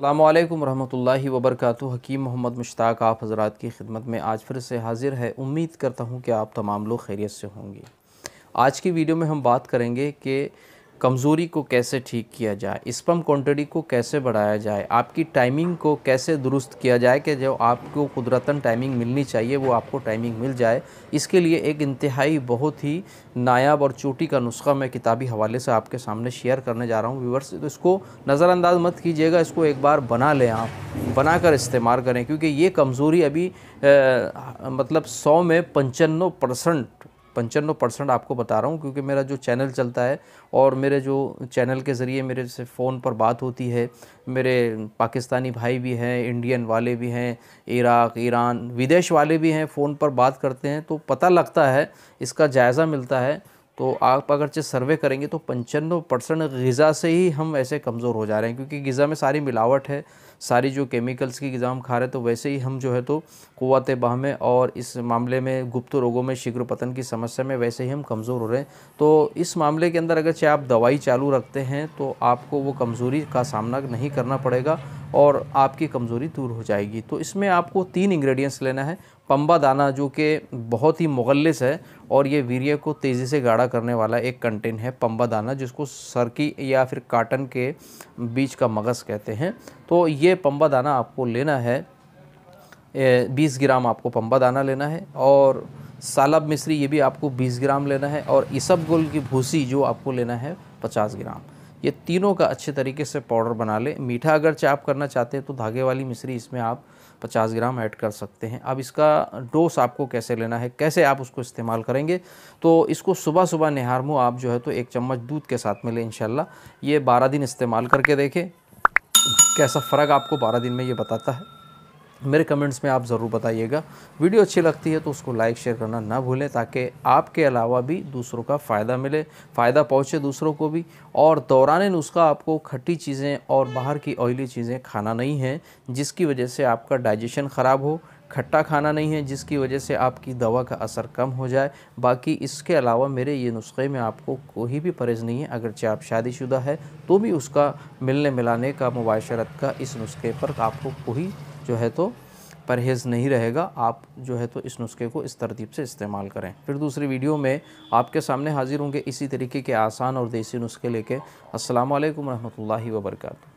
अल्लाम वरहमल वबरक हकीम मोहम्मद मुश्ताक आप हज़रात की खिदमत में आज फिर से हाज़िर है उम्मीद करता हूँ कि आप तमाम लोग खैरियत से होंगे आज की वीडियो में हम बात करेंगे कि कमज़ोरी को कैसे ठीक किया जाए स्पम क्वांटिटी को कैसे बढ़ाया जाए आपकी टाइमिंग को कैसे दुरुस्त किया जाए कि जो आपको कुदरतन टाइमिंग मिलनी चाहिए वो आपको टाइमिंग मिल जाए इसके लिए एक इंतहाई बहुत ही नायाब और चोटी का नुस्खा मैं किताबी हवाले से आपके सामने शेयर करने जा रहा हूँ व्यूवर्स तो इसको नज़रअंदाज मत कीजिएगा इसको एक बार बना लें आप बना कर इस्तेमाल करें क्योंकि ये कमज़ोरी अभी आ, मतलब सौ में पंचानवे परसेंट पंचानवे परसेंट आपको बता रहा हूँ क्योंकि मेरा जो चैनल चलता है और मेरे जो चैनल के ज़रिए मेरे से फ़ोन पर बात होती है मेरे पाकिस्तानी भाई भी हैं इंडियन वाले भी हैं इराक़ ईरान विदेश वाले भी हैं फ़ोन पर बात करते हैं तो पता लगता है इसका जायज़ा मिलता है तो आप अगरचे सर्वे करेंगे तो पंचानवे परसेंट गज़ा से ही हम ऐसे कमज़ोर हो जा रहे हैं क्योंकि गज़ा में सारी मिलावट है सारी जो केमिकल्स की गज़ा हम खा रहे हैं तो वैसे ही हम जो है तो कुत बाह में और इस मामले में गुप्त रोगों में शीघ्र पतन की समस्या में वैसे ही हम कमज़ोर हो रहे हैं तो इस मामले के अंदर अगर चाहे आप दवाई चालू रखते हैं तो आपको वो कमज़ोरी का सामना नहीं करना पड़ेगा और आपकी कमज़ोरी दूर हो जाएगी तो इसमें आपको तीन इंग्रेडिएंट्स लेना है पम्बा दाना जो कि बहुत ही मुगलस है और ये वीर्य को तेज़ी से गाढ़ा करने वाला एक कंटेन है पम्बा दाना जिसको सरकी या फिर काटन के बीच का मगज़ कहते हैं तो ये पम्बा दाना आपको लेना है बीस ग्राम आपको पम्बा दाना लेना है और सालब मिश्री ये भी आपको 20 ग्राम लेना है और गुल की भूसी जो आपको लेना है 50 ग्राम ये तीनों का अच्छे तरीके से पाउडर बना लें मीठा अगर आप करना चाहते हैं तो धागे वाली मिश्री इसमें आप 50 ग्राम ऐड कर सकते हैं अब इसका डोस आपको कैसे लेना है कैसे आप उसको इस्तेमाल करेंगे तो इसको सुबह सुबह मुँह आप जो है तो एक चम्मच दूध के साथ में लें इन ये बारह दिन इस्तेमाल करके देखें कैसा फ़र्क आपको बारह दिन में ये बताता है मेरे कमेंट्स में आप ज़रूर बताइएगा वीडियो अच्छी लगती है तो उसको लाइक शेयर करना ना भूलें ताकि आपके अलावा भी दूसरों का फ़ायदा मिले फ़ायदा पहुँचे दूसरों को भी और दौरान नुस्खा आपको खट्टी चीज़ें और बाहर की ऑयली चीज़ें खाना नहीं है जिसकी वजह से आपका डाइजेशन ख़राब हो खट्टा खाना नहीं है जिसकी वजह से आपकी दवा का असर कम हो जाए बाकी इसके अलावा मेरे ये नुस्खे में आपको कोई भी परहेज़ नहीं है अगरचे आप शादीशुदा है तो भी उसका मिलने मिलाने का मुबाशरत का इस नुस्खे पर आपको कोई जो है तो परहेज़ नहीं रहेगा आप जो है तो इस नुस्खे को इस तरतीब से इस्तेमाल करें फिर दूसरी वीडियो में आपके सामने हाज़िर होंगे इसी तरीके के आसान और देसी नुस्खे लेके असलकम वरहमल वबरकू